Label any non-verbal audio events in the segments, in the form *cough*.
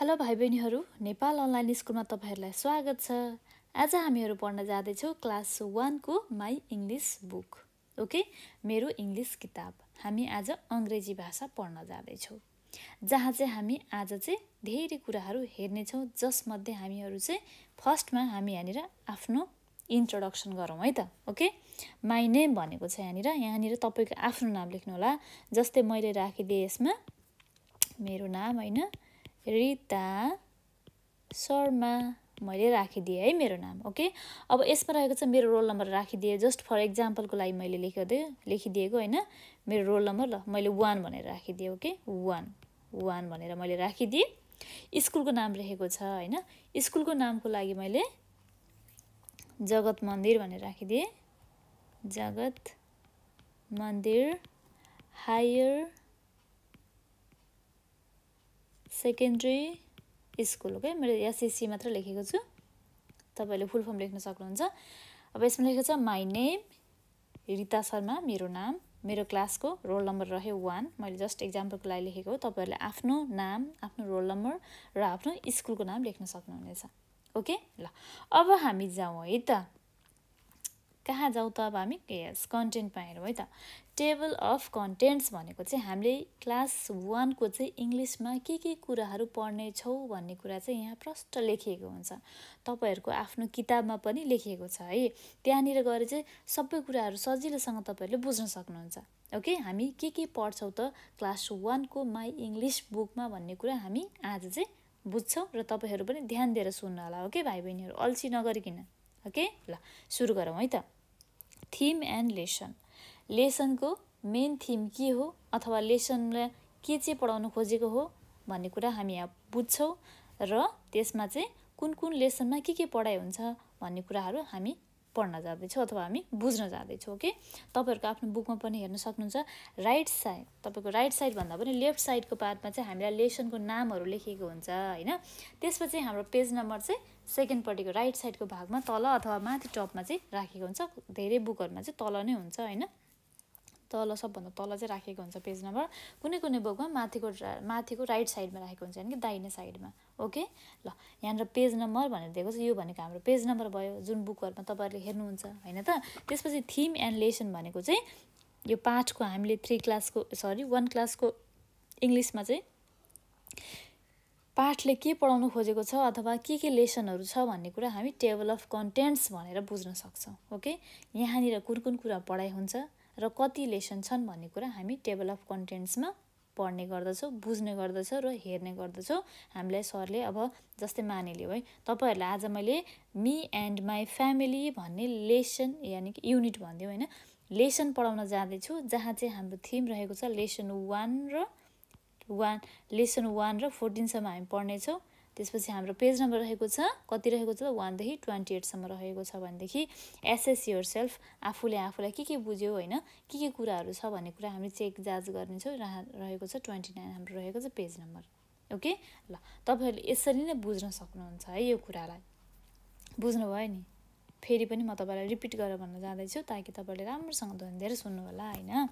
Hello भाइ बहिनीहरू Nepal online स्कुलमा तपाईँहरूलाई स्वागत छ आज हामीहरू पढ्न जाँदैछौँ क्लास वानको माई इङ्ग्लिस बुक ओके मेरो इङ्ग्लिस किताब हामी आज अङ्ग्रेजी भाषा पढ्न जाँदैछौँ जहाँ चाहिँ हामी आज चाहिँ धेरै कुराहरू हेर्नेछौँ जसमध्ये हामीहरू चाहिँ फर्स्टमा हामी यहाँनिर आफ्नो इन्ट्रोडक्सन गरौँ है त ओके माई नेम भनेको छ यहाँनिर यहाँनिर तपाईँको आफ्नो नाम लेख्नु होला जस्तै मैले राखिदिएँ यसमा मेरो नाम होइन रिता शर्मा मैले राखिदिएँ है मेरो नाम ओके अब यसमा रहेको छ मेरो रोल नम्बर राखिदिएँ जस्ट फर इक्जाम्पलको लागि मैले लेखिदिएँ लेखिदिएको होइन मेरो रोल नम्बर ल मैले वान भनेर राखिदिएँ ओके वान वान भनेर मैले राखिदिएँ स्कुलको नाम लेखेको छ होइन स्कुलको नामको लागि मैले जगत मन्दिर भनेर राखिदिएँ Jagat Mandir higher secondary school okay मैले एसएससी मात्र लेखेको छु तपाईँहरूले फुल फर्म लेख्न सक्नुहुन्छ अब यसमा लेखेको छ माई नेम रिता शर्मा मेरो नाम मेरो क्लासको रोल नम्बर रह्यो वान मैले जस्ट इक्जाम्पलको लागि लेखेको हो तपाईँहरूले आफ्नो नाम आफ्नो रोल नम्बर र आफ्नो स्कुलको नाम लेख्न सक्नुहुनेछ ओके ल अब हामी जाउँ है त कहाँ जाउँ त अब हामी यस कन्टेन्टमा हेरौँ है त टेबल अफ कन्टेन्ट्स भनेको चाहिँ हामीले क्लास वानको चाहिँ इङ्ग्लिसमा के के कुराहरू पढ्नेछौँ भन्ने कुरा चाहिँ यहाँ प्रष्ट लेखिएको हुन्छ तपाईँहरूको आफ्नो किताबमा पनि लेखिएको छ है त्यहाँनिर गएर चाहिँ सबै कुराहरू सजिलोसँग तपाईँहरूले बुझ्न सक्नुहुन्छ ओके हामी के के पढ्छौँ त क्लास वानको माई इङ्ग्लिस बुकमा भन्ने कुरा हामी आज चाहिँ बुझ्छौँ र तपाईँहरू पनि ध्यान दिएर सुन्नु होला ओके भाइ बहिनीहरू अल्छी नगरिकन ओके ल सुरु गरौँ है त थिम एन्ड लेसन लेसनको मेन थिम के हो अथवा लेसनलाई के चाहिँ पढाउन खोजेको हो भन्ने कुरा हामी यहाँ बुझ्छौँ र त्यसमा चाहिँ कुन कुन लेसनमा के के पढाइ हुन्छ भन्ने कुराहरू हामी पढ्न जाँदैछौँ अथवा हामी बुझ्न जाँदैछौँ ओके तपाईँहरूको आफ्नो बुकमा पनि हेर्न सक्नुहुन्छ राइट साइड तपाईँको राइट साइड भन्दा पनि लेफ्ट साइडको पार्टमा चाहिँ हामीलाई लेसनको नामहरू लेखिएको हुन्छ होइन त्यसपछि हाम्रो पेज नम्बर चाहिँ सेकेन्डपट्टिको राइट साइडको भागमा तल अथवा माथि टपमा चाहिँ राखेको हुन्छ धेरै बुकहरूमा चाहिँ तल नै हुन्छ होइन तल सबभन्दा तल चाहिँ राखेको हुन्छ पेज नम्बर कुनै कुनै बुकमा माथिको माथिको राइट साइडमा राखेको हुन्छ यानि कि दाहिने साइडमा ओके ल यहाँनिर पेज नम्बर भनेर दिएको छ यो भनेको हाम्रो पेज नम्बर भयो जुन बुकहरूमा तपाईँहरूले हेर्नुहुन्छ होइन त त्यसपछि थिम एन्ड लेसन भनेको चाहिँ यो पाठको हामीले थ्री क्लासको सरी वान क्लासको इङ्ग्लिसमा चाहिँ पाठले के पढाउनु खोजेको छ अथवा के के लेसनहरू छ भन्ने कुरा हामी टेबल अफ कन्टेन्ट्स भनेर बुझ्न सक्छौँ ओके यहाँनिर कुन कुन कुरा पढाइ हुन्छ र कति लेसन छन् भन्ने कुरा हामी टेबल अफ कन्टेन्ट्समा पढ्ने गर्दछौँ बुझ्ने गर्दछौँ र हेर्ने गर्दछौँ हामीलाई सरले अब जस्तै मानिलियो है तपाईँहरूलाई आज मैले मी एन्ड माई फ्यामिली भन्ने लेसन यानि कि युनिट भनिदिउँ होइन लेसन पढाउन जाँदैछु जहाँ चाहिँ हाम्रो थिम रहेको छ लेसन वान र वान लेसन वान र फोर्टिनसम्म हामी पढ्नेछौँ त्यसपछि हाम्रो पेज नम्बर रहेको छ कति रहेको छ वानदेखि ट्वेन्टी एटसम्म रहेको छ भनेदेखि एसएस युर सेल्फ आफूले आफूलाई के के बुझ्यो होइन के के कुराहरू छ भन्ने कुरा हामी चेक जाँच गर्नेछौँ रहेको छ ट्वेन्टी नाइन हाम्रो रहेको छ पेज नम्बर ओके ल तपाईँहरूले यसरी नै बुझ्न सक्नुहुन्छ है यो कुरालाई बुझ्नुभयो नि फेरि पनि म तपाईँलाई रिपिट गरेर भन्न जाँदैछु ताकि तपाईँले राम्रोसँग धेरै सुन्नु होला होइन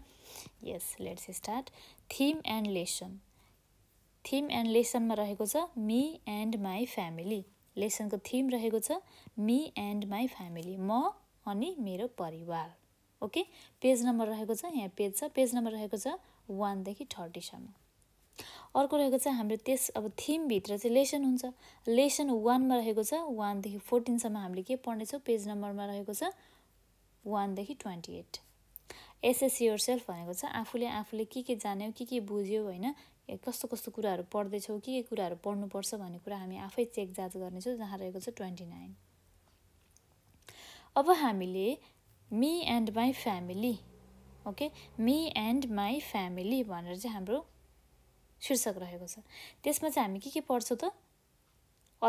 यस let's start theme and lesson theme and लेसनमा रहेको छ मी एन्ड माई फ्यामिली लेसनको थिम रहेको छ मी एन्ड माई फ्यामिली म अनि मेरो परिवार ओके पेज नम्बर रहेको छ यहाँ पेज छ पेज नम्बर रहेको छ वानदेखि थर्टीसम्म अर्को रहेको छ हाम्रो त्यस अब थिमभित्र चाहिँ लेसन हुन्छ लेसन वानमा रहेको छ वानदेखि फोर्टिनसम्म हामीले के पढ्नेछौँ पेज नम्बरमा रहेको छ वानदेखि twenty eight assess yourself भनेको छ आफूले आफूले के के जान्यो के के बुझ्यो होइन कस्तो कस्तो कुराहरू पढ्दैछौँ के के कुराहरू पढ्नुपर्छ भन्ने कुरा हामी आफै चेक जाँच गर्नेछौँ जहाँ रहेको छ ट्वेन्टी नाइन अब हामीले me and my family okay me and my family भनेर चाहिँ हाम्रो शीर्षक रहेको छ त्यसमा चाहिँ हामी के के पढ्छौँ त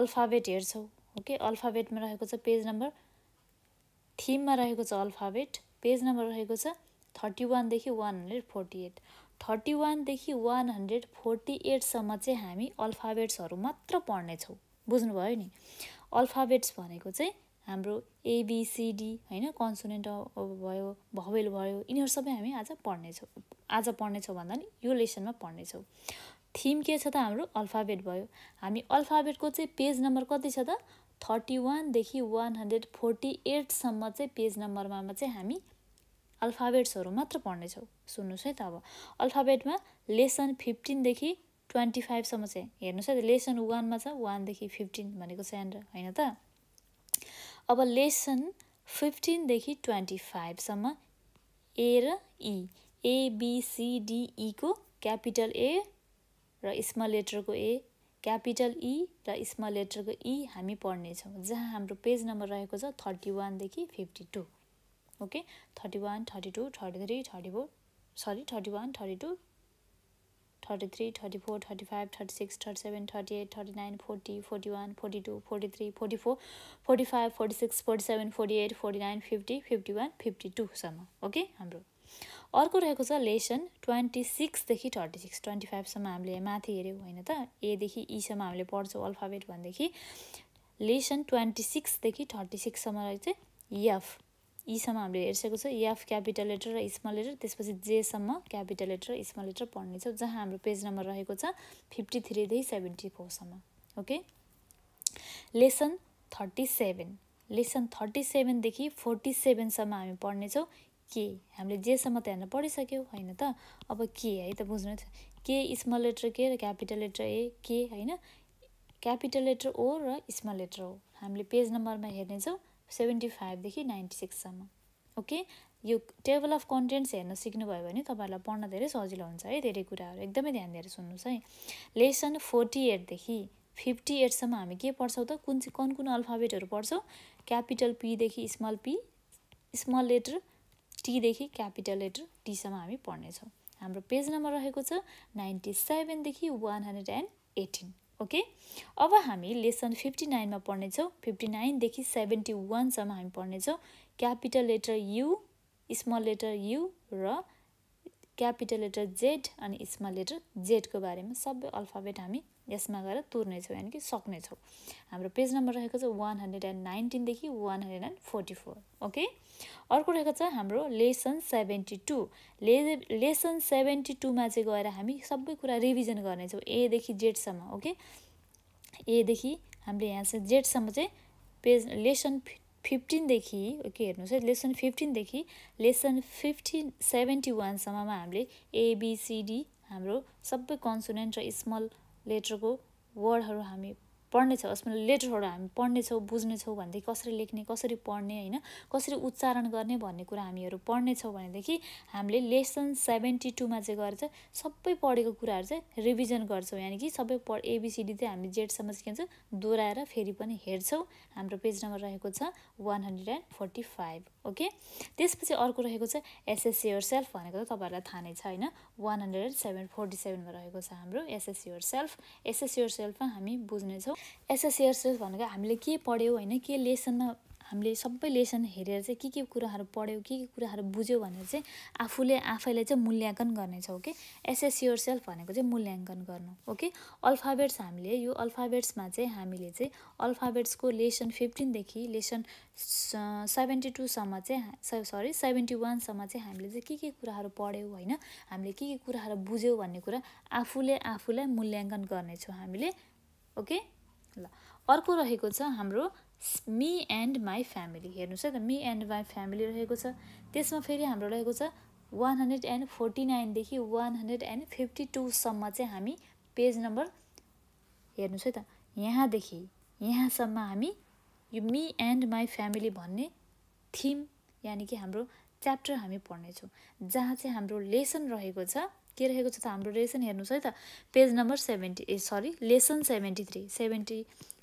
अल्फाबेट हेर्छौँ ओके अल्फाबेटमा रहेको छ पेज नम्बर थिममा रहेको छ अल्फाबेट पेज नम्बर रहेको छ थर्टी वानदेखि one hundred forty eight thirty वानदेखि वान हन्ड्रेड फोर्टी एटसम्म चाहिँ हामी अल्फाबेट्सहरू मात्र पढ्नेछौँ बुझ्नुभयो नि अल्फाबेट्स भनेको चाहिँ हाम्रो एबिसिडी होइन कन्सोनेन्ट भयो भवेल भयो यिनीहरू सबै हामी आज पढ्नेछौँ आज पढ्नेछौँ भन्दा नि यो लेसनमा पढ्नेछौँ थिम के छ त हाम्रो अल्फाबेट भयो हामी अल्फाबेटको चाहिँ पेज नम्बर कति छ त थर्टी वानदेखि वान हन्ड्रेड फोर्टी एटसम्म चाहिँ पेज नम्बरमा चाहिँ हामी अल्फाबेट्सहरू मात्र पढ्नेछौँ सुन्नुहोस् है त अब अल्फाबेटमा लेसन फिफ्टिनदेखि ट्वेन्टी फाइभसम्म चाहिँ हेर्नुहोस् है त लेसन वानमा छ वानदेखि फिफ्टिन भनेको स्यान्डर होइन त अब लेसन फिफ्टिनदेखि ट्वेन्टी फाइभसम्म ए र ई एबिसिडिईको क्यापिटल ए र स्मल लेटरको ए क्यापिटल ई र स्मल लेटरको ई हामी पढ्नेछौँ जहाँ हाम्रो पेज नम्बर रहेको छ थर्टी वानदेखि fifty two okay thirty one thirty two thirty three thirty four sorry thirty one thirty two thirty three thirty four thirty five thirty six thirty seven thirty eight thirty nine forty forty one forty two forty three forty four forty five forty six forty seven forty eight forty nine fifty fifty one fifty टूसम्म okay हाम्रो अर्को रहेको छ lesson twenty सिक्सदेखि thirty six twenty फाइभसम्म हामीले माथि हेऱ्यौँ होइन त एदेखि ईसम्म हामीले पढ्छौँ अल्फाबेट भनेदेखि लेसन ट्वेन्टी सिक्सदेखि थर्टी सिक्ससम्म रहेको चाहिँ यफ यीसम्म हामीले हेरिसकेको छ एफ क्यापिटल लेटर र स्मल लेटर त्यसपछि जेसम्म क्यापिटल लेटर र स्मल लेटर पढ्नेछौँ जहाँ हाम्रो पेज नम्बर रहेको छ फिफ्टी थ्रीदेखि सेभेन्टी फोरसम्म okay lesson thirty seven lesson thirty सेभेनदेखि फोर्टी सेभेनसम्म हामी पढ्नेछौँ के हामीले जेसम्म त हेर्न पढिसक्यौँ होइन त अब के है त बुझ्नु के स्मल लेटर के र क्यापिटल लेटर ए के होइन क्यापिटल लेटर ओ र स्मल लेटर ओ हामीले पेज नम्बरमा हेर्नेछौँ सेभेन्टी फाइभदेखि नाइन्टी सिक्ससम्म ओके यो टेबल अफ कन्टेन्ट्स हेर्न सिक्नुभयो भने तपाईँहरूलाई पढ्न धेरै सजिलो हुन्छ है धेरै कुराहरू एकदमै ध्यान दिएर सुन्नुहोस् है लेसन फोर्टी एटदेखि फिफ्टी एटसम्म हामी के पढ्छौँ त कुन चाहिँ कुन कुन अल्फाबेटहरू पढ्छौँ क्यापिटल पीदेखि स्मल पी स्मल लेटर टीदेखि क्यापिटल लेटर टीसम्म हामी पढ्नेछौँ हाम्रो पेज नम्बर रहेको छ नाइन्टी सेभेनदेखि one hundred and eighteen okay अब हामी लेसन फिफ्टी नाइनमा पढ्नेछौँ फिफ्टी नाइनदेखि सेभेन्टी वानसम्म हामी पढ्नेछौँ capital letter U small letter U र क्यापिटल लेटर जेड अनि स्मल लेटर जेडको बारेमा सबै अल्फाबेट हामी यसमा गएर तुर्नेछौँ यानि कि सक्नेछौँ हाम्रो पेज नम्बर रहेको छ वान हन्ड्रेड एन्ड नाइन्टिनदेखि one hundred and forty four okay अर्को रहेको छ हाम्रो लेसन सेभेन्टी टू ले लेसन सेभेन्टी टूमा चाहिँ गएर हामी सबै कुरा रिभिजन गर्नेछौँ एदेखि जेडसम्म ओके एदेखि हामीले यहाँ चाहिँ जेडसम्म चाहिँ पेज लेसन फिफ्टिनदेखि ओके हेर्नुहोस् है लेसन फिफ्टिनदेखि लेसन फिफ्टिन सेभेन्टी वानसम्ममा हामीले एबिसिडी हाम्रो सबै कन्सोनेन्ट र स्मल लेटरको वर्डहरू हामी पढ्नेछौँ यसमा लेटरहरू हामी पढ्नेछौँ बुझ्नेछौँ भनेदेखि कसरी लेख्ने कसरी पढ्ने होइन कसरी उच्चारण गर्ने भन्ने कुरा हामीहरू पढ्नेछौँ भनेदेखि हामीले लेसन सेभेन्टी टूमा चाहिँ गएर चाहिँ सबै पढेको कुराहरू चाहिँ रिभिजन गर्छौँ यानि कि सबै पढ एबिसिडी चाहिँ हामी जेडसम्म चाहिँ के भन्छ दोहोऱ्याएर फेरि पनि हेर्छौँ हाम्रो पेज नम्बर रहेको छ one hundred and forty five okay त्यसपछि अर्को रहेको छ एसएससी योर सेल्फ भनेको त तपाईँहरूलाई थाहा नै छ होइन वान हन्ड्रेड सेभेन फोर्टी सेभेनमा रहेको छ हाम्रो एसएससी योर सेल्फ एसएससी सेल्फमा हामी बुझ्नेछौँ एसएससी सेल्फ भनेको हामीले के पढ्यौँ होइन के लेसनमा हामीले सबै लेसन हेरेर चाहिँ के के कुराहरू पढ्यौँ के के कुराहरू बुझ्यौँ भनेर चाहिँ आफूले आफैलाई चाहिँ मूल्याङ्कन गर्नेछौँ ओके एसएस सेल्फ भनेको चाहिँ मूल्याङ्कन गर्नु ओके अल्फाबेट्स हामीले यो अल्फाबेट्समा चाहिँ हामीले चाहिँ अल्फाबेट्सको लेसन फिफ्टिनदेखि लेसन सेभेन्टी टूसम्म चाहिँ सरी सेभेन्टी वानसम्म चाहिँ हामीले चाहिँ के के कुराहरू पढ्यौँ होइन हामीले के के कुराहरू बुझ्यौँ भन्ने कुरा आफूले आफूलाई मूल्याङ्कन गर्नेछौँ हामीले ओके ल अर्को रहेको छ हाम्रो मी एन्ड माई फ्यामिली हेर्नुहोस् है त मी एन्ड माई फ्यामिली रहेको छ त्यसमा फेरि हाम्रो रहेको छ वान हन्ड्रेड एन्ड फोर्टी नाइनदेखि वान हन्ड्रेड एन्ड फिफ्टी टूसम्म चाहिँ हामी पेज नम्बर हेर्नुहोस् है त यहाँदेखि यहाँसम्म हामी यो मी एन्ड माई फ्यामिली भन्ने थिम यानि कि हाम्रो च्याप्टर हामी पढ्नेछौँ जहाँ चाहिँ हाम्रो लेसन रहेको छ के रहेको छ त हाम्रो लेसन हेर्नुहोस् है त page number seventy a sorry lesson seventy three seventy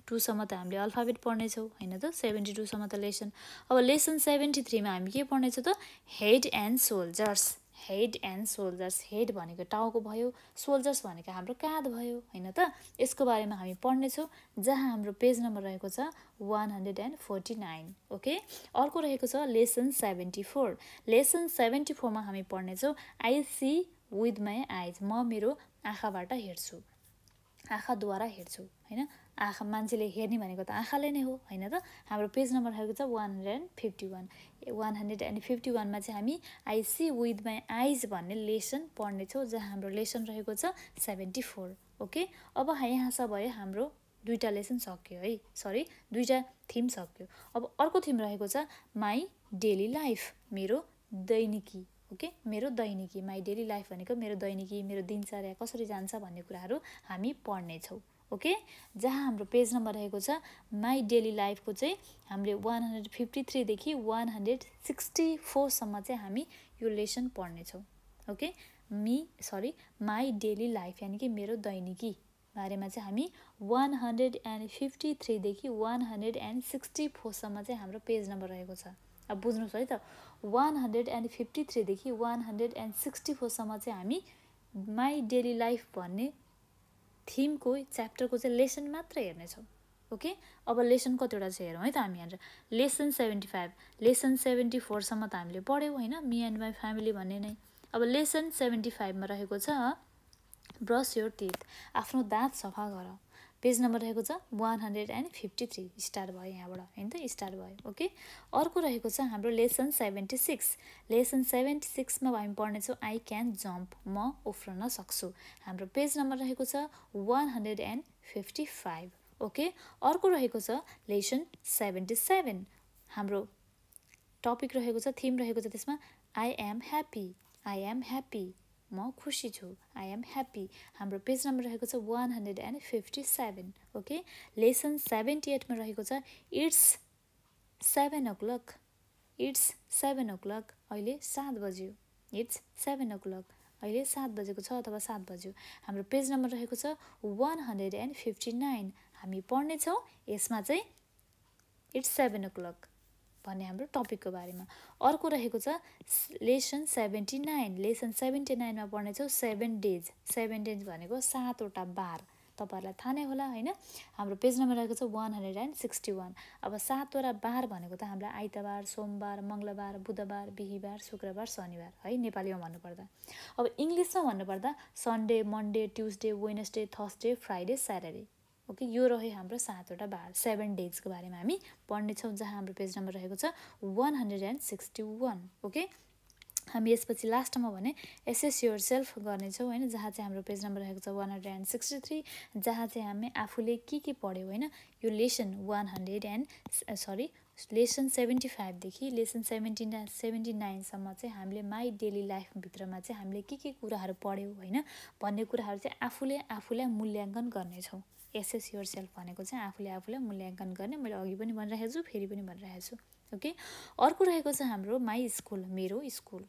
टूसम्म त हामीले अल्फाबेट पढ्नेछौँ होइन त सेभेन्टी टूसम्म त लेसन अब लेसन सेभेन्टी थ्रीमा हामी के पढ्नेछौँ त head and shoulders head and shoulders head भनेको टाउको भयो सोल्जर्स भनेको हाम्रो काँध भयो होइन त यसको बारेमा हामी पढ्नेछौँ जहाँ हाम्रो पेज नम्बर रहेको छ one hundred and forty nine okay अर्को रहेको छ lesson seventy four lesson seventy फोरमा हामी पढ्नेछौँ I see with my eyes म मेरो आँखाबाट हेर्छु आँखाद्वारा हेर्छु होइन आँखा मान्छेले हेर्ने भनेको त आँखाले नै हो होइन त हाम्रो पेज नम्बर खालको छ one hundred and fifty one one hundred and fifty वानमा चाहिँ हामी आई सी विथ माई आइज भन्ने लेसन पढ्नेछौँ जहाँ हाम्रो लेसन रहेको छ सेभेन्टी फोर ओके अब यहाँ यहाँसम्म भयो हाम्रो दुईवटा लेसन सक्यो है सरी दुईवटा थिम सक्यो अब अर्को थिम रहेको छ माई डेली लाइफ मेरो दैनिकी ओके okay? मेरो दैनिकी माई डेली लाइफ भनेको मेरो दैनिकी मेरो दिनचर्या कसरी जान्छ भन्ने कुराहरू हामी पढ्नेछौँ ओके जहाँ हाम्रो पेज नम्बर रहेको छ माई डेली लाइफको चाहिँ हामीले वान हन्ड्रेड फिफ्टी थ्रीदेखि वान हन्ड्रेड सिक्सटी फोरसम्म चाहिँ हामी यो लेसन पढ्नेछौँ okay me sorry my daily life यानि कि मेरो दैनिकी बारेमा चाहिँ हामी वान हन्ड्रेड एन्ड फिफ्टी थ्रीदेखि वान हन्ड्रेड एन्ड सिक्सटी फोरसम्म चाहिँ हाम्रो पेज नम्बर रहेको छ अब बुझ्नुहोस् है त वान हन्ड्रेड एन्ड फिफ्टी थ्रीदेखि वान हन्ड्रेड एन्ड सिक्सटी फोरसम्म चाहिँ हामी माई डेली लाइफ भन्ने थिमको च्याप्टरको चाहिँ लेसन मात्र हेर्नेछौँ ओके अब लेसन कतिवटा चाहिँ हेरौँ है त हामी यहाँनिर lesson seventy five lesson seventy फोरसम्म त हामीले पढ्यौँ होइन मी एन्ड माई फ्यामिली भन्ने नै अब लेसन सेभेन्टी फाइभमा रहेको छ ब्रस यो टिथ आफ्नो दाँत सफा गर पेज नम्बर रहेको छ one hundred and fifty three star भयो यहाँबाट होइन त स्टार भयो ओके अर्को रहेको छ हाम्रो lesson seventy six lesson seventy सिक्समा हामी पढ्नेछौँ आई क्यान जम्प म उफ्रन सक्छु हाम्रो पेज नम्बर रहेको छ one hundred and fifty five okay अर्को रहेको छ लेसन सेभेन्टी सेभेन हाम्रो टपिक रहेको छ थिम रहेको छ त्यसमा I am happy I am happy म खुसी छु आई एम ह्याप्पी हाम्रो पेज नम्बर रहेको छ one hundred and fifty seven okay lesson seventy एटमा रहेको छ it's seven o'clock it's seven o'clock अहिले सात बज्यो इट्स सेभेन ओ क्लक अहिले सात बजेको छ अथवा सात बज्यो हाम्रो पेज नम्बर रहेको छ one hundred and fifty nine हामी पढ्नेछौँ यसमा चाहिँ इट्स सेभेन ओ क्लक भन्ने हाम्रो टपिकको बारेमा अर्को रहेको छ lesson seventy nine lesson seventy नाइनमा पढ्नेछौँ सेभेन डेज सेभेन डेज भनेको सातवटा बार तपाईँहरूलाई थाहा नै होला होइन हाम्रो पेज नम्बर रहेको छ one hundred and sixty one अब सातवटा बार भनेको त हामीलाई आइतबार सोमबार मङ्गलबार बुधबार बिहिबार शुक्रबार शनिबार है नेपालीमा भन्नुपर्दा अब इङ्ग्लिसमा भन्नुपर्दा Sunday Monday Tuesday Wednesday Thursday Friday Saturday okay यो रह्यो हाम्रो सातवटा बार सेभेन डेजको बारेमा हामी पढ्नेछौँ जहाँ हाम्रो पेज नम्बर रहेको छ one hundred and sixty one okay हामी यसपछि लास्टमा भने एसएस युर सेल्फ गर्नेछौँ होइन जहाँ चाहिँ हाम्रो पेज नम्बर रहेको छ one hundred and sixty three जहाँ चाहिँ हामी आफूले के के पढ्यौँ होइन यो lesson one hundred and sorry lesson seventy फाइभदेखि लेसन सेभेन्टी नाइन सेभेन्टी नाइनसम्म चाहिँ हामीले माई डेली लाइफभित्रमा चाहिँ हामीले के के कुराहरू पढ्यौँ होइन भन्ने कुराहरू चाहिँ आफूले आफूलाई मूल्याङ्कन गर्नेछौँ एसएस योर सेल्फ भनेको चाहिँ आफूले आफूलाई मूल्याङ्कन गर्ने मैले अघि पनि भनिराखेको छु फेरि पनि भनिरहेको छु ओके अर्को रहेको छ हाम्रो माई स्कुल मेरो स्कुल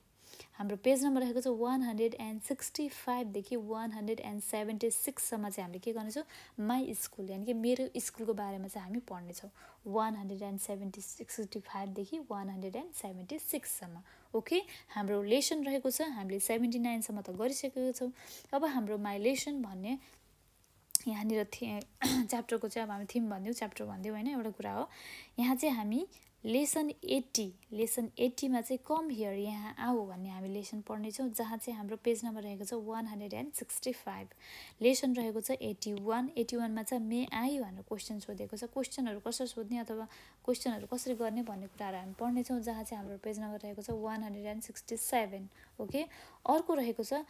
हाम्रो पेज नम्बर रहेको छ वान हन्ड्रेड एन्ड सिक्सटी फाइभदेखि वान हन्ड्रेड एन्ड सेभेन्टी सिक्ससम्म चाहिँ हामीले के गर्नेछौँ माई स्कुल यानि कि मेरो स्कुलको बारेमा चाहिँ हामी पढ्नेछौँ one hundred and seventy sixty फाइभदेखि वान हन्ड्रेड एन्ड सेभेन्टी सिक्ससम्म ओके हाम्रो लेसन रहेको छ हामीले सेभेन्टी नाइनसम्म त गरिसकेको छौँ अब हाम्रो माई लेसन भन्ने यहाँनिर थि *clears throat* च्याप्टरको चाहिँ अब हामी थिम भनिदिउँ च्याप्टर भनिदिउँ होइन एउटा कुरा हो यहाँ चाहिँ हामी लेसन एट्टी लेसन एट्टीमा चाहिँ कम हियर यहाँ आऊ भन्ने हामी लेसन पढ्नेछौँ जहाँ चाहिँ हाम्रो पेज नम्बर रहेको छ one hundred and sixty five lesson रहेको छ एट्टी वान एट्टी वानमा चाहिँ मे आई भनेर क्वेसन सोधेको छ क्वेसनहरू कसरी सोध्ने अथवा क्वेसनहरू कसरी गर्ने भन्ने कुराहरू हामी पढ्नेछौँ जहाँ चाहिँ हाम्रो पेज नम्बर रहेको छ one hundred and sixty seven okay अर्को रहेको छ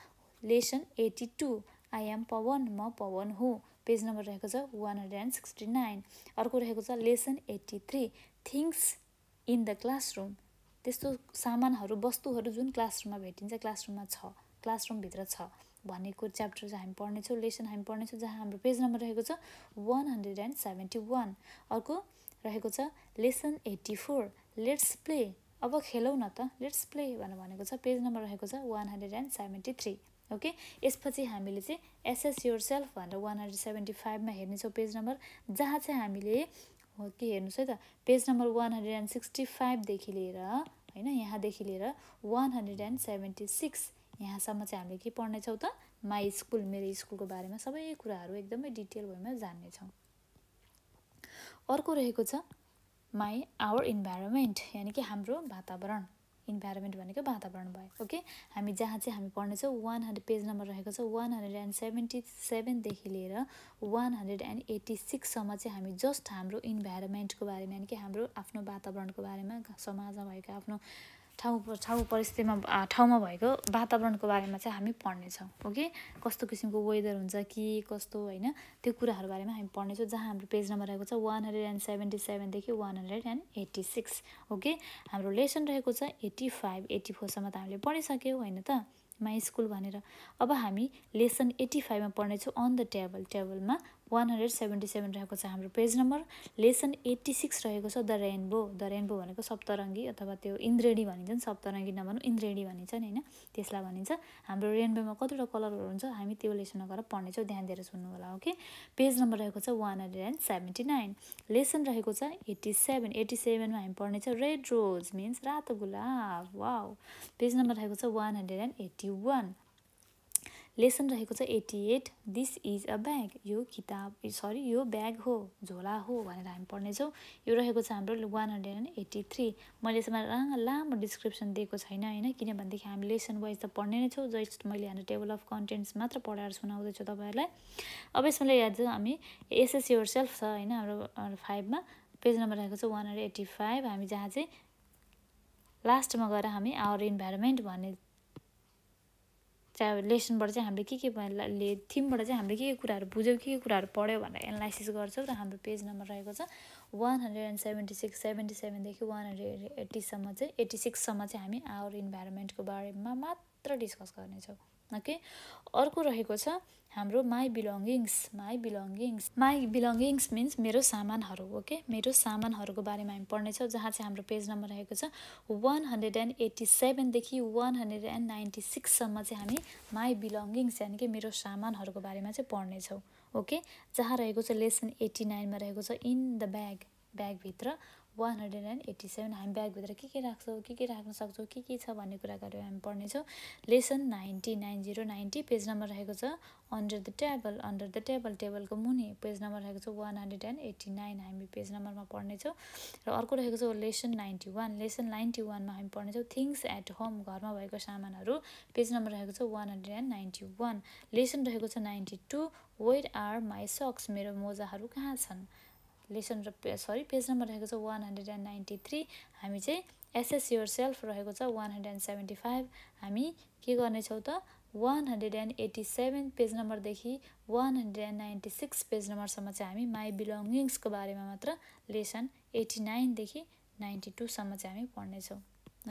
lesson eighty two I am Pawan म पवन हुँ पेज नम्बर रहेको छ one hundred and sixty nine अर्को रहेको छ lesson eighty three things in the classroom त्यस्तो सामानहरू वस्तुहरू जुन क्लासरुममा भेटिन्छ क्लासरुममा छ क्लासरुमभित्र छ भनेको च्याप्टर चाहिँ हामी पढ्नेछौँ लेसन हामी पढ्नेछौँ जहाँ हाम्रो पेज नम्बर रहेको छ one hundred and seventy one अर्को रहेको छ lesson eighty four let's play अब खेलौँ न त लेट्स प्ले भनेर भनेको छ पेज नम्बर रहेको छ one hundred and seventy three okay यसपछि हामीले चाहिँ एसएस योर सेल्फ भनेर वान हन्ड्रेड सेभेन्टी फाइभमा हेर्नेछौँ पेज नम्बर जहाँ चाहिँ हामीले हो के हेर्नुहोस् है त page number one hundred and sixty फाइभदेखि लिएर होइन यहाँदेखि लिएर one hundred and seventy six यहाँसम्म चाहिँ हामीले के पढ्नेछौँ त माई स्कुल मेरो स्कुलको बारेमा सबै कुराहरू एकदमै डिटेल भएमा जान्नेछौँ अर्को रहेको छ माई आवर इन्भाइरोमेन्ट यानि कि हाम्रो वातावरण इन्भाइरोमेन्ट भनेको वातावरण भयो ओके हामी जहाँ चाहिँ हामी पढ्नेछौँ वान हन्ड्रेड पेज नम्बर रहेको छ वान हन्ड्रेड एन्ड सेभेन्टी सेभेनदेखि लिएर वान हन्ड्रेड एन्ड एट्टी सिक्ससम्म चाहिँ हामी जस्ट हाम्रो इन्भाइरोमेन्टको बारेमा यानि कि हाम्रो आफ्नो वातावरणको बारेमा समाजमा भएको आफ्नो ठाउँ ठाउँ परिस्थितिमा ठाउँमा भएको वातावरणको बारेमा चाहिँ हामी पढ्नेछौँ ओके कस्तो किसिमको वेदर हुन्छ कि कस्तो होइन त्यो कुराहरू बारेमा हामी पढ्नेछौँ जहाँ हाम्रो पेज नम्बर रहेको छ वान हन्ड्रेड एन्ड सेभेन्टी सेभेनदेखि one hundred and eighty six okay हाम्रो लेसन रहेको छ एट्टी फाइभ एट्टी फोरसम्म त हामीले पढिसक्यौँ होइन त माई स्कुल भनेर अब हामी लेसन एट्टी फाइभमा पढ्नेछौँ अन द टेबल टेबलमा वान हन्ड्रेड सेभेन्टी सेभेन रहेको छ हाम्रो page number lesson eighty six रहेको छ द रेनबो द रेनबो भनेको सप्तरङ्गी अथवा त्यो इन्द्रेणी भनिन्छ नि सप्तरङ्गी नभनौँ इन्द्रेणी भनिन्छ नि होइन त्यसलाई भनिन्छ हाम्रो रेनबोमा कतिवटा कलरहरू हुन्छ हामी त्यो लेसन गएर पढ्नेछौँ ध्यान दिएर सुन्नु होला ओके पेज नम्बर रहेको छ one hundred and seventy nine lesson रहेको छ एट्टी सेभेन एट्टी सेभेनमा हामी पढ्नेछौँ रेड रोज मिन्स रातो गुलाब वाउ पेज नम्बर रहेको छ one hundred and eighty one lesson रहेको छ eighty eight this is a bag यो किताब सरी यो ब्याग हो झोला हो भनेर हामी पढ्नेछौँ यो रहेको छ हाम्रो one hundred and eighty three मैले यसमा लामो लामो डिस्क्रिप्सन दिएको छैन होइन किनभनेदेखि हामी लेसन वाइज त पढ्ने नै छौँ जस्ट मैले हाम्रो टेबल अफ कन्टेन्ट्स मात्र पढाएर सुनाउँदैछु तपाईँहरूलाई अब यसमा याद छ हामी एसएस युर सेल्फ छ होइन हाम्रो फाइभमा पेज नम्बर रहेको छ वान हन्ड्रेड एट्टी फाइभ हामी जहाँ चाहिँ लास्टमा गएर हामी आवर इन्भाइरोमेन्ट भन्ने चाहिँ लेसनबाट चाहिँ हामीले के के ले थिमबाट चाहिँ हामीले के के कुराहरू बुझ्यौँ के के कुराहरू पढ्यौँ भनेर एनालाइसिस गर्छौँ र हाम्रो पेज नम्बर रहेको छ one hundred and seventy six seventy सेभेनदेखि वान हन्ड्रेड एट्टीसम्म चाहिँ एट्टी सिक्ससम्म चाहिँ हामी आवर इन्भाइरोमेन्टको बारेमा मात्र डिस्कस गर्नेछौँ ओके अर्को रहेको छ हाम्रो my belongings my belongings my belongings means मेरो सामानहरू ओके मेरो सामानहरूको बारेमा हामी पढ्नेछौँ जहाँ चाहिँ हाम्रो पेज नम्बर रहेको छ वान हन्ड्रेड एन्ड एट्टी सेभेनदेखि वान हन्ड्रेड एन्ड नाइन्टी सिक्ससम्म चाहिँ हामी माई बिलोङ्गिङ्स यानि कि मेरो सामानहरूको बारेमा चाहिँ पढ्नेछौँ ओके जहाँ रहेको छ लेसन एट्टी नाइनमा रहेको छ इन द ब्याग ब्यागभित्र one hundred and eighty seven हामी ब्यागभित्र के के राख्छौँ के के राख्न सक्छौँ के के छ भन्ने कुरा गरेर हामी पढ्नेछौँ lesson ninety nine zero ninety page number रहेको छ under the table under the table टेबलको मुनि पेज नम्बर रहेको छ one hundred and eighty nine हामी पेज नम्बरमा पढ्नेछौँ र अर्को रहेको छ lesson ninety one lesson ninety वानमा हामी पढ्नेछौँ थिङ्स एट होम घरमा भएको सामानहरू पेज नम्बर रहेको छ one hundred and ninety one lesson रहेको छ ninety two where are my socks मेरो मोजाहरू कहाँ छन् लेसन र सरी पेज नम्बर रहेको छ one hundred and ninety three हामी चाहिँ एसएस योर सेल्फ रहेको छ one hundred and seventy five हामी के गर्नेछौँ त one hundred and eighty seven page नम्बरदेखि one hundred and ninety six page नम्बरसम्म चाहिँ हामी माई बिलोङ्गिङ्सको बारेमा मात्र लेसन एट्टी नाइनदेखि नाइन्टी टूसम्म चाहिँ हामी पढ्नेछौँ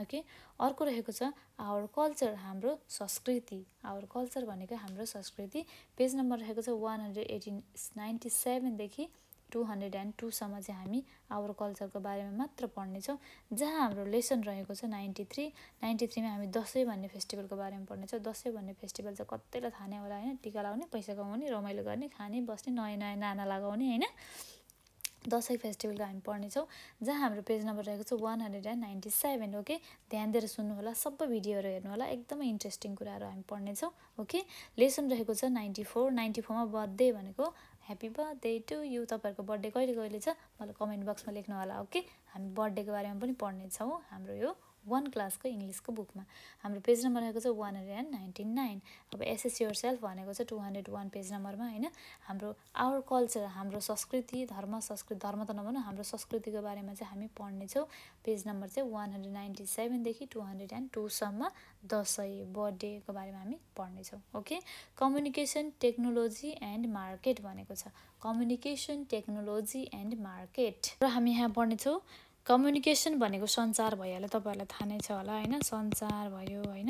ओके अर्को रहेको छ आवर कल्चर हाम्रो संस्कृति आवर कल्चर भनेको हाम्रो संस्कृति पेज नम्बर रहेको छ वान हन्ड्रेड एटिन नाइन्टी सेभेनदेखि टु हन्ड्रेड एन्ड टूसम्म चाहिँ हामी आवर कल्चरको बारेमा मात्र पढ्नेछौँ जहाँ हाम्रो लेसन रहेको छ नाइन्टी थ्री नाइन्टी थ्रीमा हामी दसैँ भन्ने फेस्टिभलको बारेमा पढ्नेछौँ दसैँ भन्ने फेस्टिभल चाहिँ कतैलाई थाहा नै होला होइन टिका लगाउने पैसा कमाउने रमाइलो गर्ने खाने बस्ने नयाँ नयाँ नाना लगाउने होइन दसैँ फेस्टिभलको हामी पढ्नेछौँ जहाँ हाम्रो पेज नम्बर रहेको छ one hundred and ninety seven okay ध्यान दिएर सुन्नु होला सबै भिडियोहरू होला एकदमै इन्ट्रेस्टिङ कुराहरू हामी पढ्नेछौँ ओके लेसन रहेको छ नाइन्टी फोर नाइन्टी फोरमा बर्थडे भनेको ह्याप्पी बर्थडे टु यु तपाईँहरूको बर्थडे कहिले कहिले छ मलाई कमेन्ट बक्समा लेख्नु होला ओके हामी बर्थडेको बारेमा पनि पढ्नेछौँ हाम्रो यो वान क्लासको इङ्ग्लिसको बुकमा हाम्रो पेज नम्बर रहेको छ one hundred and ninety nine अब एसएस योर सेल्फ भनेको छ टु हन्ड्रेड वान पेज नम्बरमा होइन हाम्रो आवर कल्चर हाम्रो संस्कृति धर्म संस्कृति धर्म त नभनौँ हाम्रो संस्कृतिको बारेमा चाहिँ हामी पढ्नेछौँ पेज नम्बर चाहिँ वान हन्ड्रेड नाइन्टी सेभेनदेखि टु हन्ड्रेड एन्ड टूसम्म दसैँ बर्थडेको बारेमा हामी पढ्नेछौँ okay communication technology and market भनेको छ कम्युनिकेसन टेक्नोलोजी एन्ड मार्केट र हामी यहाँ पढ्नेछौँ कम्युनिकेसन भनेको सञ्चार भइहाल्यो तपाईँहरूलाई थाहा नै छ होला होइन सञ्चार भयो होइन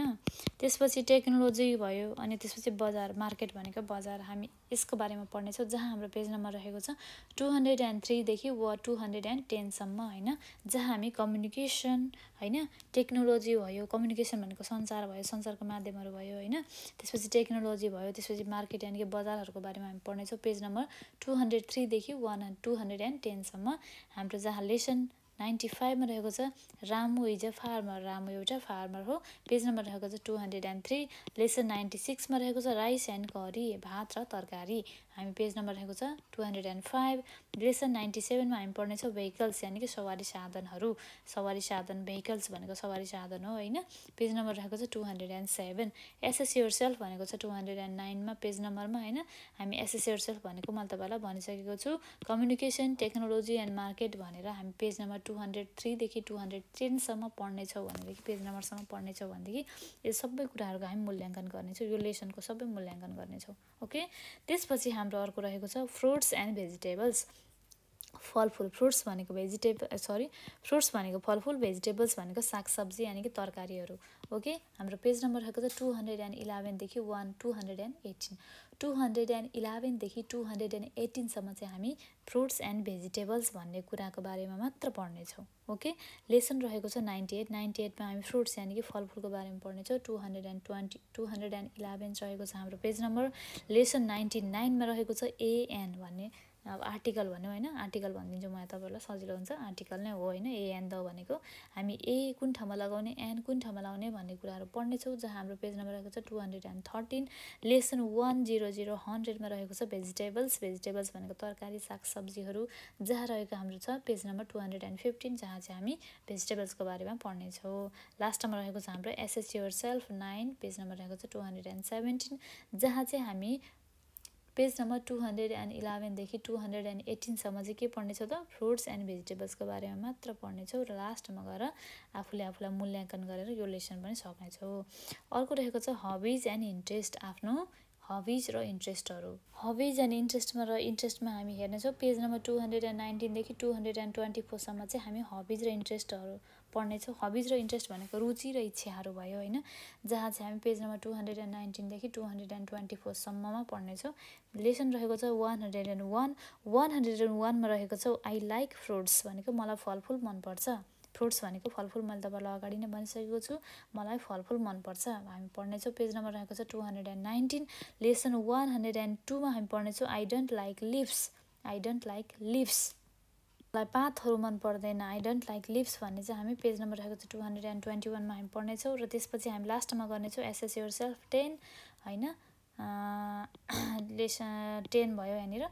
त्यसपछि टेक्नोलोजी भयो अनि त्यसपछि बजार मार्केट भनेको बजार हामी यसको बारेमा पढ्नेछौँ जहाँ हाम्रो पेज नम्बर रहेको छ टु हन्ड्रेड एन्ड थ्रीदेखि वा टु हन्ड्रेड एन्ड टेनसम्म होइन जहाँ हामी कम्युनिकेसन होइन टेक्नोलोजी भयो कम्युनिकेसन भनेको सञ्चार भयो सञ्चारको माध्यमहरू भयो होइन त्यसपछि टेक्नोलोजी भयो त्यसपछि मार्केट यानि कि बजारहरूको बारेमा हामी पढ्नेछौँ पेज नम्बर टु हन्ड्रेड थ्रीदेखि वान टु हन्ड्रेड एन्ड टेनसम्म हाम्रो जहाँ लेसन नाइन्टी फाइभमा रहेको छ Ramu is a farmer Ramu एउटा फार्मर हो पेज नम्बर रहेको छ two hundred and three lesson ninety सिक्समा रहेको छ राइस एन्ड करी भात र तरकारी हामी पेज नम्बर रहेको छ two hundred and five lesson ninety सेभेनमा हामी पढ्नेछौँ भेहिकल्स यानि कि सवारी साधनहरू सवारी साधन भेहिकल्स भनेको सवारी साधन हो होइन पेज नम्बर रहेको छ two hundred and seven assess self भनेको छ टु हन्ड्रेड एन्ड नाइनमा पेज नम्बरमा होइन हामी एसएस योर सेल्फ भनेको मैले तपाईँलाई भनिसकेको छु कम्युनिकेसन टेक्नोलोजी एन्ड मार्केट भनेर हामी page number two two hundred थ्रीदेखि टु हन्ड्रेड टेनसम्म पढ्नेछौँ भनेदेखि पेज नम्बरसम्म पढ्नेछौँ भनेदेखि यो सबै कुराहरूको हामी मूल्याङ्कन गर्नेछौँ यो लेसनको सबै मूल्याङ्कन गर्नेछौँ ओके त्यसपछि हाम्रो अर्को रहेको छ फ्रुट्स एन्ड भेजिटेबल्स फलफुल फ्रुट्स भनेको भेजिटेबल सरी फ्रुट्स भनेको फलफुल भेजिटेबल्स भनेको सागसब्जी यानि कि तरकारीहरू ओके हाम्रो पेज नम्बर रहेको छ टु हन्ड्रेड एन्ड इलेभेनदेखि one two hundred and eighteen two hundred and इलेभेनदेखि टु हन्ड्रेड एन्ड एटिनसम्म चाहिँ हामी फ्रुट्स एन्ड भेजिटेबल्स भन्ने कुराको बारेमा मात्र पढ्नेछौँ ओके लेसन रहेको छ नाइन्टी एट नाइन्टी एटमा हामी फ्रुट्स यानि कि फलफुलको बारेमा पढ्नेछौँ two hundred and twenty two hundred and eleven रहेको छ हाम्रो पेज नम्बर लेसन नाइन्टी नाइनमा रहेको छ एएन भन्ने अब आर्टिकल भन्यो होइन आर्टिकल भनिदिन्छु म तपाईँहरूलाई सजिलो हुन्छ आर्टिकल नै हो होइन ए एन्ड द भनेको हामी ए कुन ठाउँमा लगाउने एन कुन ठाउँमा लगाउने भन्ने कुराहरू पढ्नेछौँ जहाँ हाम्रो पेज नम्बर रहेको छ two hundred and thirteen lesson one zero zero हन्ड्रेडमा रहेको छ भेजिटेबल्स भेजिटेबल्स भनेको तरकारी सागसब्जीहरू जहाँ रहेको हाम्रो छ page number two hundred and fifteen जहाँ चाहिँ हामी भेजिटेबल्सको बारेमा पढ्नेछौँ लास्टमा रहेको छ हाम्रो assess your self nine page number रहेको छ टु हन्ड्रेड एन्ड सेभेन्टिन जहाँ चाहिँ हामी page number two hundred and इलेभेनदेखि टु हन्ड्रेड एन्ड एटिनसम्म चाहिँ के पढ्नेछौँ त फ्रुट्स एन्ड भेजिटेबल्सको बारेमा मात्र पढ्नेछौँ र लास्टमा गएर आफूले आफूलाई मूल्याङ्कन गरेर यो लेसन पनि सक्नेछौँ अर्को रहेको छ हबिज एन्ड इन्ट्रेस्ट आफ्नो हबिज र इन्ट्रेस्टहरू हबिज एन्ड इन्ट्रेस्टमा र इन्ट्रेस्टमा हामी हेर्नेछौँ page number two hundred and नाइन्टिनदेखि टू हन्ड्रेड एन्ड ट्वेन्टी फोरसम्म चाहिँ हामी हबिज र इन्ट्रेस्टहरू पढ्नेछौँ हबिज र इन्ट्रेस्ट भनेको रुचि र इच्छाहरू भयो होइन जहाँ चाहिँ हामी page number two hundred and नाइन्टिनदेखि टू हन्ड्रेड एन्ड ट्वेन्टी फोरसम्ममा पढ्नेछौँ लेसन रहेको छ one hundred and one one hundred and वानमा रहेको छ आई लाइक फ्रुट्स भनेको मलाई फलफुल मनपर्छ फ्रुट्स भनेको फलफुल मैले तपाईँलाई अगाडि नै भनिसकेको छु मलाई फलफुल मनपर्छ हामी पढ्नेछौँ पेज नम्बर रहेको छ two hundred and nineteen lesson one hundred and टूमा हामी पढ्नेछौँ I don't like leaves I don't like leaves मलाई पातहरू मन पर्दैन आई डोन्ट लाइक लिप्स भन्ने चाहिँ हामी पेज नम्बर राखेको छ टु हन्ड्रेड एन्ड ट्वेन्टी वानमा हामी पढ्नेछौँ र त्यसपछि हामी लास्टमा गर्नेछौँ एसएस युर सेल्फ टेन होइन लेस टेन भयो यहाँनिर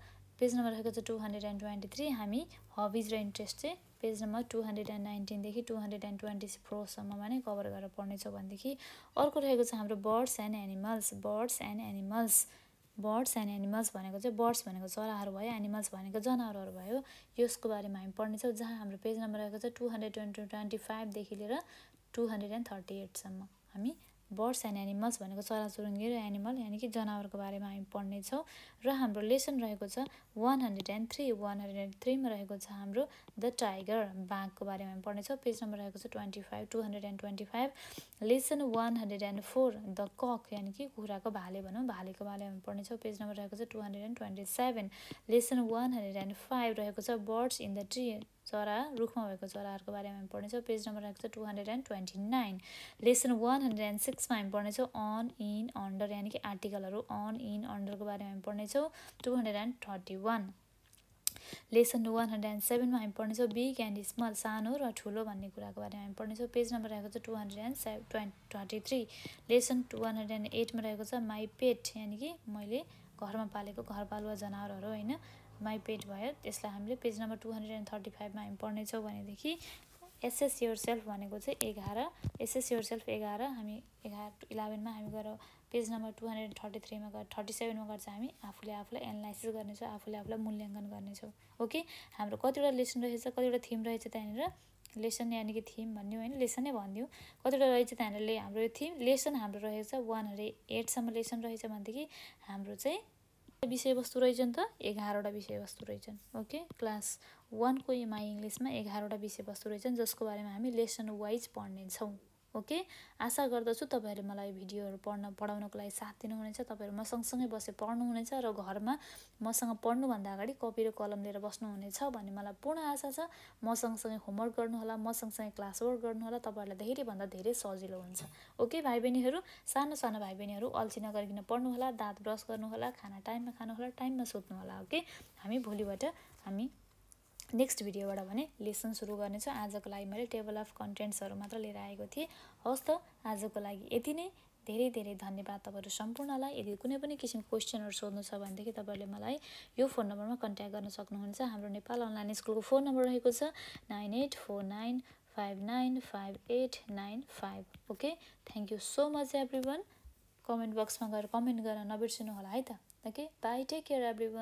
पेज नम्बर राखेको छ two hundred and twenty three हामी हबिज र इन्ट्रेस्ट चाहिँ page number two hundred and नाइन्टिनदेखि टु हन्ड्रेड एन्ड ट्वेन्टी फोरसम्ममा नै कभर गरेर पढ्नेछौँ भनेदेखि अर्को रहेको छ हाम्रो birds and animals birds and animals birds and animals भनेको चाहिँ बर्ड्स भनेको चराहरू भयो एनिमल्स भनेको जनावरहरू भयो यसको बारेमा हामी पढ्नेछौँ जहाँ हाम्रो पेज नम्बर रहेको छ टू हन्ड्रेड ट्वेन्टी ट्वेन्टी फाइभदेखि लिएर टू हन्ड्रेड एन्ड थर्टी एटसम्म हामी बर्ड्स एन्ड एनिमल्स भनेको चुरुङ्गी र एनिमल यानि कि जनावरको बारेमा हामी पढ्नेछौँ र हाम्रो लेसन रहेको छ one hundred and three one hundred and थ्रीमा रहेको छ हाम्रो द टाइगर बाघको बारेमा हामी पढ्नेछौँ पेज नम्बर रहेको छ twenty five two hundred and twenty five lesson one hundred and four the cock यानि कि कुखुराको भाले भनौँ भालेको बारेमा हामी पढ्नेछौँ पेज नम्बर रहेको छ two hundred and twenty seven lesson one hundred and five रहेको छ बर्ड्स इन द ट्री चरा रुखमा भएको चराहरूको बारेमा हामी पढ्नेछौँ पेज नम्बर रहेको छ two hundred and twenty nine lesson one hundred and सिक्समा हामी पढ्नेछौँ अन इन अन्डर यानि कि आर्टिकलहरू अन इन अन्डरको बारेमा हामी पढ्नेछौँ two hundred and thirty one lesson one hundred and सेभेनमा हामी पढ्नेछौँ बिग एन्ड स्मल सानो र ठुलो भन्ने कुराको बारेमा हामी पढ्नेछौँ पेज नम्बर रहेको छ two hundred and seven twenty thirty three lesson two one hundred and एटमा रहेको छ माई पेट यानि कि मैले घरमा पालेको घरपालुवा जनावरहरू होइन माई पेट भयो त्यसलाई हामीले page number two hundred and thirty फाइभमा हामी पढ्नेछौँ भनेदेखि एसएस योर सेल्फ भनेको चाहिँ एघार एसएस योर सेल्फ एघार हामी एघार इलेभेनमा हामी गएर page number two hundred thirty थ्रीमा गएर थर्टी सेभेनमा गर्छ हामी आफूले आफूलाई एनालाइसिस गर्नेछौँ आफूले आफूलाई मूल्याङ्कन गर्नेछौँ ओके हाम्रो कतिवटा लेसन रहेछ कतिवटा थिम रहेछ त्यहाँनिर लेसन यानि कि थिम भन्यो होइन लेसन नै भनिदिउँ कतिवटा रहेछ त्यहाँनिर हाम्रो यो थिम लेसन हाम्रो रहेछ वान हन्ड्रेड एटसम्म लेसन रहेछ भनेदेखि हाम्रो चाहिँ विषयवस्तु रहेछन् त एघारवटा विषयवस्तु रहेछन् ओके क्लास वानको एमआई इङ्ग्लिसमा एघारवटा विषयवस्तु रहेछन् जसको बारेमा हामी लेसन वाइज पढ्नेछौँ ओके आशा गर्दछु तपाईँहरूले मलाई भिडियोहरू पढ्न पढाउनको लागि साथ दिनुहुनेछ तपाईँहरू म सँगसँगै बसेर पढ्नुहुनेछ र घरमा मसँग पढ्नुभन्दा अगाडि कपी र कलम लिएर बस्नुहुनेछ भन्ने मलाई पूर्ण आशा छ म सँगसँगै होमवर्क गर्नुहोला म सँगसँगै क्लासवर्क गर्नुहोला तपाईँहरूलाई धेरैभन्दा धेरै सजिलो हुन्छ ओके भाइ बहिनीहरू सानो सानो भाइ बहिनीहरू अल्छी नगरिकन पढ्नुहोला दाँत ब्रस गर्नुहोला खाना टाइममा खानुहोला टाइममा सुत्नुहोला ओके हामी भोलिबाट हामी नेक्स्ट भिडियोबाट भने लेसन सुरु गर्नेछु आजको लागि मैले टेबल अफ कन्टेन्ट्सहरू मात्र लिएर आएको थिएँ हवस् त आजको लागि यति नै धेरै धेरै धन्यवाद तपाईँहरू सम्पूर्णलाई यदि कुनै पनि किसिमको क्वेसनहरू सोध्नु छ भनेदेखि तपाईँहरूले मलाई यो फोन नम्बरमा कन्ट्याक्ट गर्न सक्नुहुन्छ हाम्रो नेपाल अनलाइन स्कुलको फोन नम्बर रहेको छ nine eight four nine five nine five eight nine five okay thank you so much everyone comment बक्समा गएर कमेन्ट गरेर नबिर्सिनु होला है त okay bye take care every one